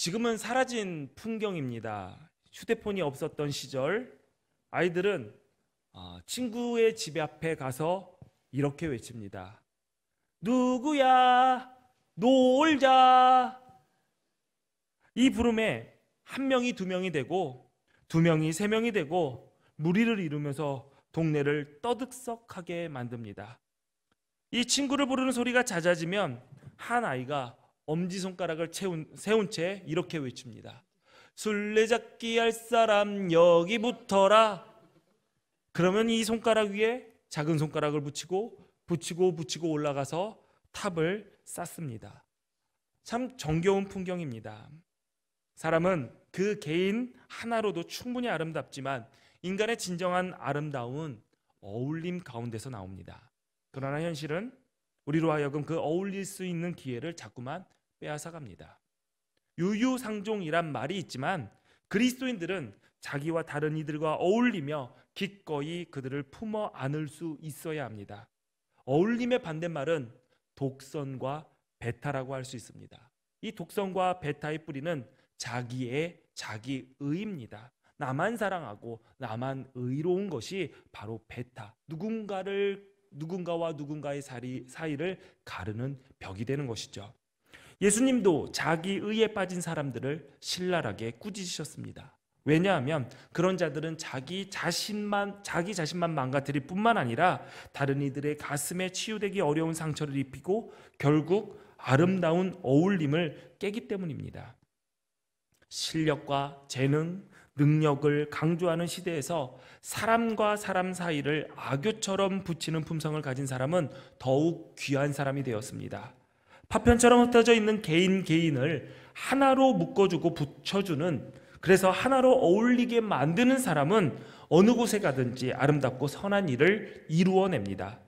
지금은 사라진 풍경입니다. 휴대폰이 없었던 시절 아이들은 아, 친구의 집 앞에 가서 이렇게 외칩니다. 누구야 놀자 이 부름에 한 명이 두 명이 되고 두 명이 세 명이 되고 무리를 이루면서 동네를 떠득썩하게 만듭니다. 이 친구를 부르는 소리가 잦아지면 한 아이가 엄지손가락을 채운, 세운 채 이렇게 외칩니다. 술래잡기 할 사람 여기 붙어라. 그러면 이 손가락 위에 작은 손가락을 붙이고 붙이고 붙이고 올라가서 탑을 쌓습니다. 참 정겨운 풍경입니다. 사람은 그 개인 하나로도 충분히 아름답지만 인간의 진정한 아름다움은 어울림 가운데서 나옵니다. 그러나 현실은 우리로 하여금 그 어울릴 수 있는 기회를 자꾸만 빼앗아갑니다. 유유상종이란 말이 있지만 그리스도인들은 자기와 다른 이들과 어울리며 기꺼이 그들을 품어 안을 수 있어야 합니다. 어울림의 반대말은 독선과 배타라고 할 수 있습니다. 이 독선과 배타의 뿌리는 자기의 자기의입니다. 나만 사랑하고 나만 의로운 것이 바로 배타. 누군가를 누군가와 누군가의 사이를 가르는 벽이 되는 것이죠. 예수님도 자기 의에 빠진 사람들을 신랄하게 꾸짖으셨습니다. 왜냐하면 그런 자들은 자기 자신만 자기 자신만 망가뜨릴 뿐만 아니라 다른 이들의 가슴에 치유되기 어려운 상처를 입히고 결국 아름다운 어울림을 깨기 때문입니다. 실력과 재능, 능력을 강조하는 시대에서 사람과 사람 사이를 악교처럼 붙이는 품성을 가진 사람은 더욱 귀한 사람이 되었습니다. 파편처럼 흩어져 있는 개인 개인을 하나로 묶어주고 붙여주는 그래서 하나로 어울리게 만드는 사람은 어느 곳에 가든지 아름답고 선한 일을 이루어냅니다.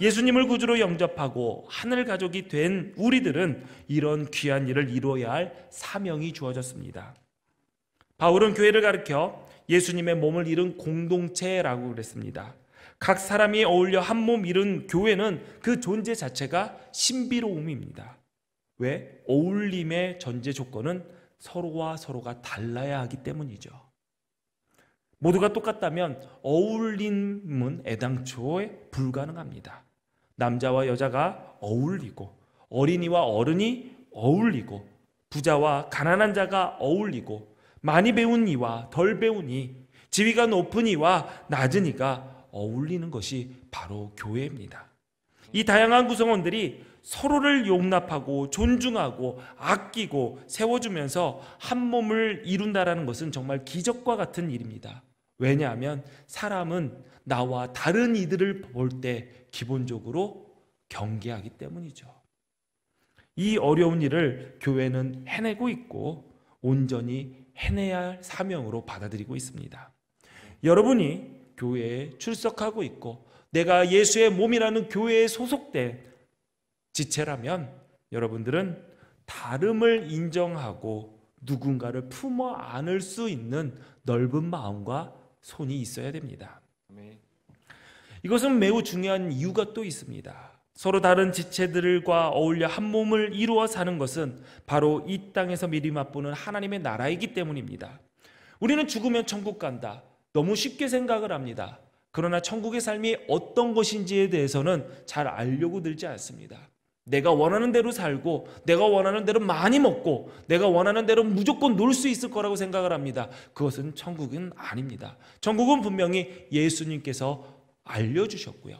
예수님을 구주로 영접하고 하늘 가족이 된 우리들은 이런 귀한 일을 이루어야 할 사명이 주어졌습니다. 바울은 교회를 가르켜 예수님의 몸을 잃은 공동체라고 그랬습니다. 각 사람이 어울려 한몸 이룬 교회는 그 존재 자체가 신비로움입니다. 왜? 어울림의 전제 조건은 서로와 서로가 달라야 하기 때문이죠. 모두가 똑같다면 어울림은 애당초에 불가능합니다. 남자와 여자가 어울리고 어린이와 어른이 어울리고 부자와 가난한 자가 어울리고 많이 배운 이와 덜 배운 이 지위가 높은 이와 낮은 이가 어울리는 것이 바로 교회입니다. 이 다양한 구성원들이 서로를 용납하고 존중하고 아끼고 세워주면서 한 몸을 이룬다라는 것은 정말 기적과 같은 일입니다. 왜냐하면 사람은 나와 다른 이들을 볼 때 기본적으로 경계하기 때문이죠. 이 어려운 일을 교회는 해내고 있고 온전히 해내야 할 사명으로 받아들이고 있습니다. 여러분이 교회에 출석하고 있고 내가 예수의 몸이라는 교회에 소속된 지체라면 여러분들은 다름을 인정하고 누군가를 품어 안을 수 있는 넓은 마음과 손이 있어야 됩니다. 이것은 매우 중요한 이유가 또 있습니다. 서로 다른 지체들과 어울려 한 몸을 이루어 사는 것은 바로 이 땅에서 미리 맛보는 하나님의 나라이기 때문입니다. 우리는 죽으면 천국 간다. 너무 쉽게 생각을 합니다. 그러나 천국의 삶이 어떤 것인지에 대해서는 잘 알려고 들지 않습니다. 내가 원하는 대로 살고, 내가 원하는 대로 많이 먹고, 내가 원하는 대로 무조건 놀 수 있을 거라고 생각을 합니다. 그것은 천국은 아닙니다. 천국은 분명히 예수님께서 알려주셨고요.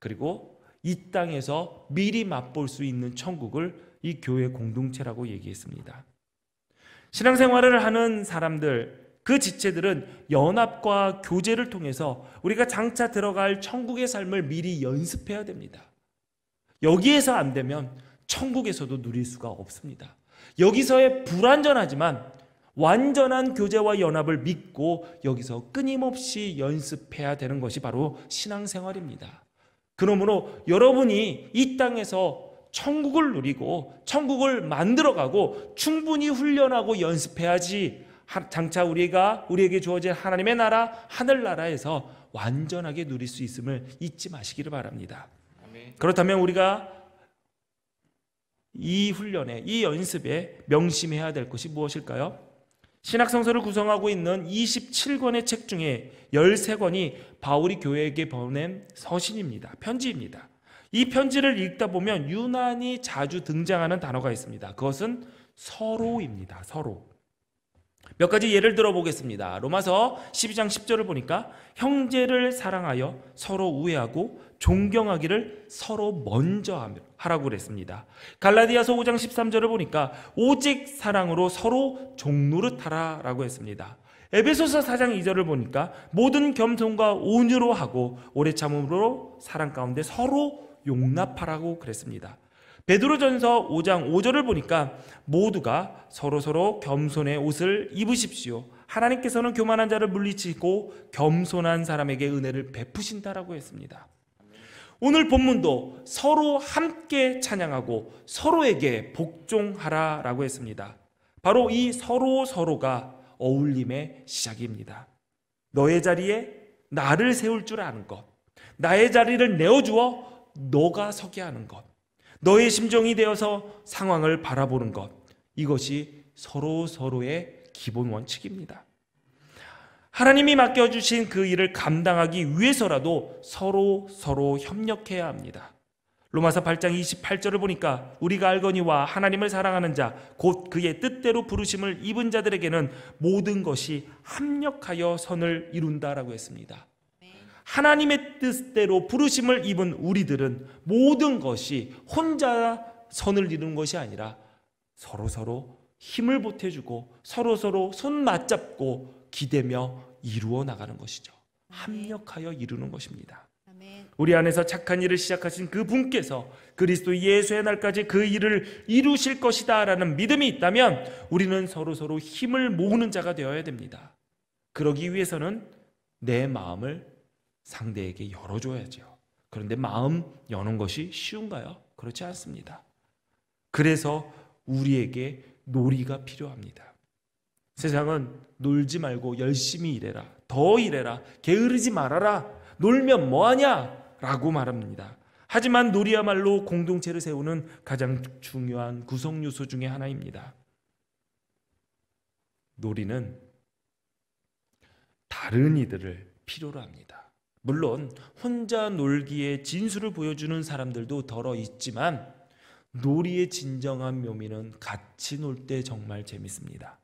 그리고 이 땅에서 미리 맛볼 수 있는 천국을 이 교회 공동체라고 얘기했습니다. 신앙생활을 하는 사람들, 그 지체들은 연합과 교제를 통해서 우리가 장차 들어갈 천국의 삶을 미리 연습해야 됩니다. 여기에서 안 되면 천국에서도 누릴 수가 없습니다. 여기서의 불완전하지만 완전한 교제와 연합을 믿고 여기서 끊임없이 연습해야 되는 것이 바로 신앙생활입니다. 그러므로 여러분이 이 땅에서 천국을 누리고 천국을 만들어가고 충분히 훈련하고 연습해야지 장차 우리가 우리에게 주어진 하나님의 나라 하늘 나라에서 완전하게 누릴 수 있음을 잊지 마시기를 바랍니다. 그렇다면 우리가 이 훈련에 이 연습에 명심해야 될 것이 무엇일까요? 신학성서를 구성하고 있는 27권의 책 중에 13권이 바울이 교회에게 보낸 서신입니다. 편지입니다. 이 편지를 읽다 보면 유난히 자주 등장하는 단어가 있습니다. 그것은 서로입니다. 서로. 몇 가지 예를 들어보겠습니다. 로마서 12장 10절을 보니까 형제를 사랑하여 서로 우애하고 존경하기를 서로 먼저 하라고 그랬습니다. 갈라디아서 5장 13절을 보니까 오직 사랑으로 서로 종노릇하라라고 했습니다. 에베소서 4장 2절을 보니까 모든 겸손과 온유로 하고 오래 참음으로 사랑 가운데 서로 용납하라고 그랬습니다. 베드로전서 5장 5절을 보니까 모두가 서로서로 겸손의 옷을 입으십시오. 하나님께서는 교만한 자를 물리치고 겸손한 사람에게 은혜를 베푸신다라고 했습니다. 오늘 본문도 서로 함께 찬양하고 서로에게 복종하라라고 했습니다. 바로 이 서로 서로가 어울림의 시작입니다. 너의 자리에 나를 세울 줄 아는 것, 나의 자리를 내어주어 너가 서게 하는 것, 너의 심정이 되어서 상황을 바라보는 것. 이것이 서로 서로의 기본 원칙입니다. 하나님이 맡겨주신 그 일을 감당하기 위해서라도 서로 서로 협력해야 합니다. 로마서 8장 28절을 보니까 우리가 알거니와 하나님을 사랑하는 자, 곧 그의 뜻대로 부르심을 입은 자들에게는 모든 것이 합력하여 선을 이룬다라고 했습니다. 하나님의 뜻대로 부르심을 입은 우리들은 모든 것이 혼자 선을 이루는 것이 아니라 서로 서로 힘을 보태주고 서로 서로 손 맞잡고 기대며 이루어 나가는 것이죠. 합력하여 이루는 것입니다. 우리 안에서 착한 일을 시작하신 그 분께서 그리스도 예수의 날까지 그 일을 이루실 것이다 라는 믿음이 있다면 우리는 서로 서로 힘을 모으는 자가 되어야 됩니다. 그러기 위해서는 내 마음을 상대에게 열어줘야죠. 그런데 마음 여는 것이 쉬운가요? 그렇지 않습니다. 그래서 우리에게 놀이가 필요합니다. 세상은 놀지 말고 열심히 일해라. 더 일해라. 게으르지 말아라. 놀면 뭐하냐? 라고 말합니다. 하지만 놀이야말로 공동체를 세우는 가장 중요한 구성 요소 중의 하나입니다. 놀이는 다른 이들을 필요로 합니다. 물론 혼자 놀기에 진수를 보여주는 사람들도 덜어 있지만 놀이의 진정한 묘미는 같이 놀 때 정말 재밌습니다.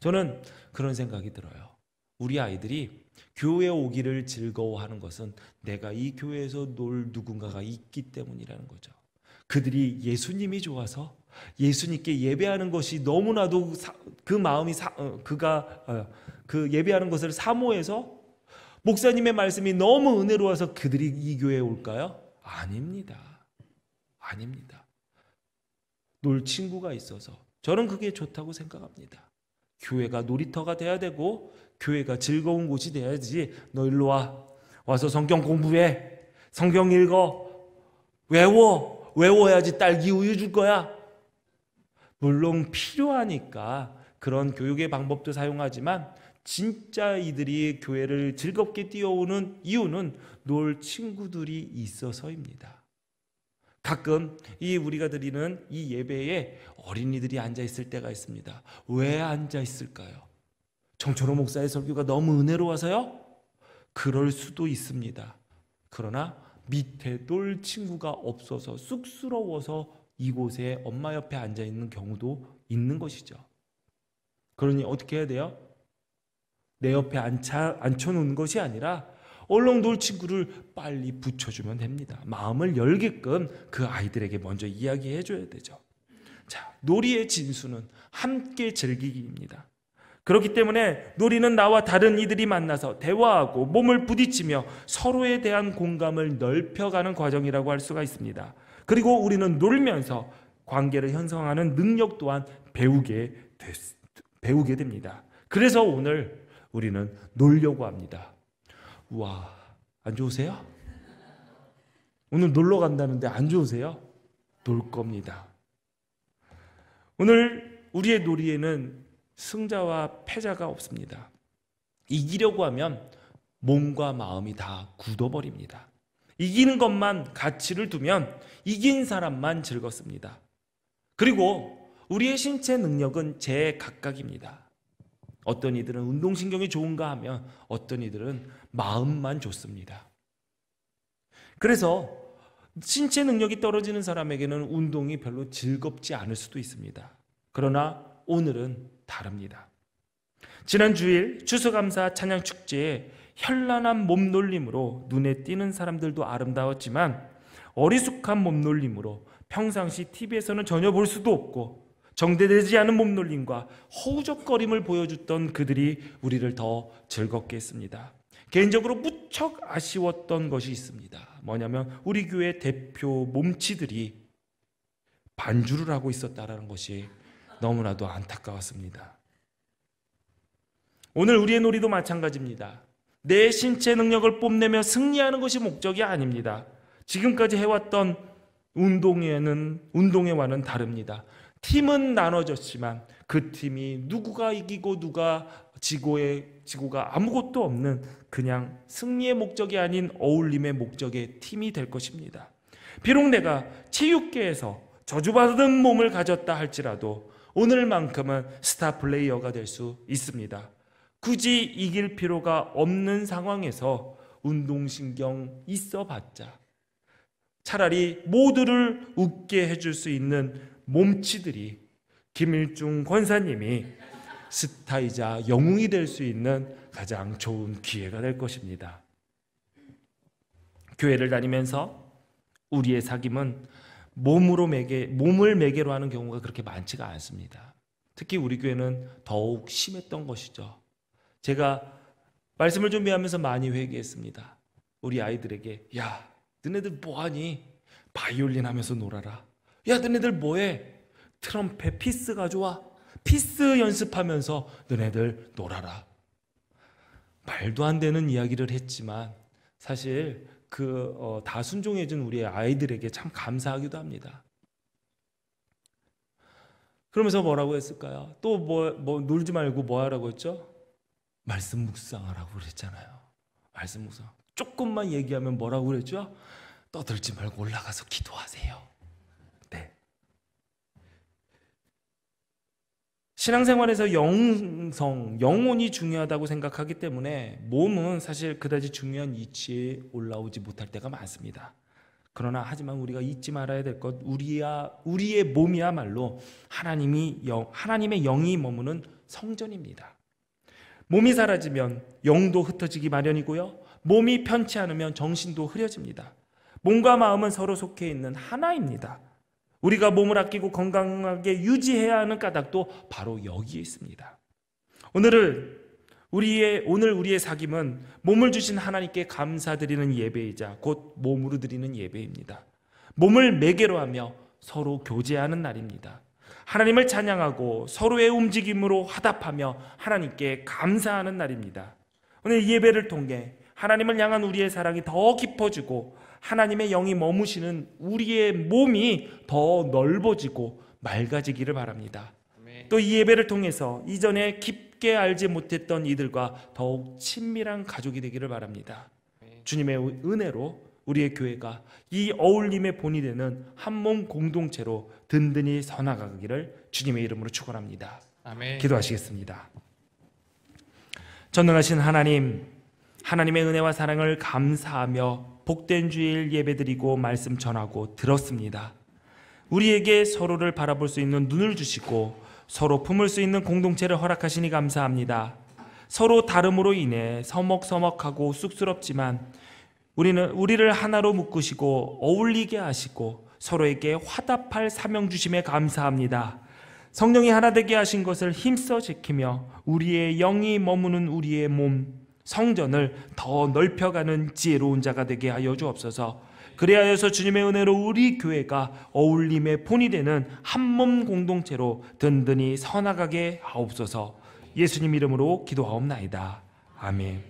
저는 그런 생각이 들어요. 우리 아이들이 교회 오기를 즐거워하는 것은 내가 이 교회에서 놀 누군가가 있기 때문이라는 거죠. 그들이 예수님이 좋아서 예수님께 예배하는 것이 너무나도 그 마음이 어, 그가 어, 그 예배하는 것을 사모해서 목사님의 말씀이 너무 은혜로워서 그들이 이 교회에 올까요? 아닙니다. 아닙니다. 놀 친구가 있어서 저는 그게 좋다고 생각합니다. 교회가 놀이터가 돼야 되고 교회가 즐거운 곳이 돼야지 너 일로 와 와서 성경 공부해 성경 읽어 외워 외워야지 딸기 우유 줄 거야 물론 필요하니까 그런 교육의 방법도 사용하지만 진짜 이들이 교회를 즐겁게 뛰어오는 이유는 놀 친구들이 있어서입니다. 가끔 이 우리가 드리는 이 예배에 어린이들이 앉아 있을 때가 있습니다. 왜 앉아 있을까요? 정철호 목사의 설교가 너무 은혜로워서요? 그럴 수도 있습니다. 그러나 밑에 놀 친구가 없어서 쑥스러워서 이곳에 엄마 옆에 앉아 있는 경우도 있는 것이죠. 그러니 어떻게 해야 돼요? 내 옆에 앉혀, 앉혀놓는 것이 아니라 얼렁돌 친구를 빨리 붙여주면 됩니다. 마음을 열게끔 그 아이들에게 먼저 이야기해줘야 되죠. 자, 놀이의 진수는 함께 즐기기입니다. 그렇기 때문에 놀이는 나와 다른 이들이 만나서 대화하고 몸을 부딪히며 서로에 대한 공감을 넓혀가는 과정이라고 할 수가 있습니다. 그리고 우리는 놀면서 관계를 형성하는 능력 또한 배우게, 되, 배우게 됩니다. 그래서 오늘 우리는 놀려고 합니다. 와, 안 좋으세요? 오늘 놀러 간다는데 안 좋으세요? 놀 겁니다. 오늘 우리의 놀이에는 승자와 패자가 없습니다. 이기려고 하면 몸과 마음이 다 굳어버립니다. 이기는 것만 가치를 두면 이긴 사람만 즐겁습니다. 그리고 우리의 신체 능력은 제 각각입니다. 어떤 이들은 운동신경이 좋은가 하면 어떤 이들은 마음만 좋습니다. 그래서 신체 능력이 떨어지는 사람에게는 운동이 별로 즐겁지 않을 수도 있습니다. 그러나 오늘은 다릅니다. 지난 주일 추수감사 찬양축제에 현란한 몸놀림으로 눈에 띄는 사람들도 아름다웠지만 어리숙한 몸놀림으로 평상시 TV에서는 전혀 볼 수도 없고 정대되지 않은 몸놀림과 허우적거림을 보여줬던 그들이 우리를 더 즐겁게 했습니다. 개인적으로 무척 아쉬웠던 것이 있습니다. 뭐냐면 우리 교회 대표 몸치들이 반주를 하고 있었다라는 것이 너무나도 안타까웠습니다. 오늘 우리의 놀이도 마찬가지입니다. 내 신체 능력을 뽐내며 승리하는 것이 목적이 아닙니다. 지금까지 해왔던 운동에는 운동회와는 다릅니다. 팀은 나눠졌지만 그 팀이 누구가 이기고 누가 지고의 지구가 아무것도 없는 그냥 승리의 목적이 아닌 어울림의 목적의 팀이 될 것입니다. 비록 내가 체육계에서 저주받은 몸을 가졌다 할지라도 오늘만큼은 스타 플레이어가 될 수 있습니다. 굳이 이길 필요가 없는 상황에서 운동신경 있어 봤자 차라리 모두를 웃게 해줄 수 있는 몸치들이 김일중 권사님이 스타이자 영웅이 될 수 있는 가장 좋은 기회가 될 것입니다. 교회를 다니면서 우리의 사귐은 몸으로 매개, 몸을 매개로 하는 경우가 그렇게 많지가 않습니다. 특히 우리 교회는 더욱 심했던 것이죠. 제가 말씀을 준비하면서 많이 회개했습니다. 우리 아이들에게, 야, 너네들 뭐하니? 바이올린 하면서 놀아라. 야, 너네들 뭐해? 트럼펫 피스 가져와. 피스 연습하면서 너네들 놀아라. 말도 안 되는 이야기를 했지만 사실 그 어, 순종해준 우리 아이들에게 참 감사하기도 합니다. 그러면서 뭐라고 했을까요? 또 뭐, 뭐 놀지 말고 뭐 하라고 했죠? 말씀 묵상하라고 그랬잖아요. 말씀 묵상. 조금만 얘기하면 뭐라고 그랬죠? 떠들지 말고 올라가서 기도하세요. 신앙생활에서 영성, 영혼이 중요하다고 생각하기 때문에 몸은 사실 그다지 중요한 위치에 올라오지 못할 때가 많습니다. 그러나 하지만 우리가 잊지 말아야 될것 우리야 우리의 몸이야말로 하나님이 영, 하나님의 영이 머무는 성전입니다. 몸이 사라지면 영도 흩어지기 마련이고요. 몸이 편치 않으면 정신도 흐려집니다. 몸과 마음은 서로 속해 있는 하나입니다. 우리가 몸을 아끼고 건강하게 유지해야 하는 까닭도 바로 여기에 있습니다. 오늘을 우리의 오늘 우리의 사귐은 몸을 주신 하나님께 감사드리는 예배이자 곧 몸으로 드리는 예배입니다. 몸을 매개로 하며 서로 교제하는 날입니다. 하나님을 찬양하고 서로의 움직임으로 화답하며 하나님께 감사하는 날입니다. 오늘 예배를 통해 하나님을 향한 우리의 사랑이 더 깊어지고 하나님의 영이 머무시는 우리의 몸이 더 넓어지고 맑아지기를 바랍니다. 또 이 예배를 통해서 이전에 깊게 알지 못했던 이들과 더욱 친밀한 가족이 되기를 바랍니다. 주님의 은혜로 우리의 교회가 이 어울림의 본이 되는 한 몸 공동체로 든든히 서나가기를 주님의 이름으로 축원합니다. 기도하시겠습니다. 전능하신 하나님 하나님의 은혜와 사랑을 감사하며 복된 주일 예배드리고 말씀 전하고 들었습니다. 우리에게 서로를 바라볼 수 있는 눈을 주시고 서로 품을 수 있는 공동체를 허락하시니 감사합니다. 서로 다름으로 인해 서먹서먹하고 쑥스럽지만 우리는 우리를 하나로 묶으시고 어울리게 하시고 서로에게 화답할 사명 주심에 감사합니다. 성령이 하나 되게 하신 것을 힘써 지키며 우리의 영이 머무는 우리의 몸 성전을 더 넓혀가는 지혜로운 자가 되게 하여 주옵소서. 그리하여서 주님의 은혜로 우리 교회가 어울림의 본이 되는 한몸 공동체로 든든히 서나가게 하옵소서. 예수님 이름으로 기도하옵나이다. 아멘.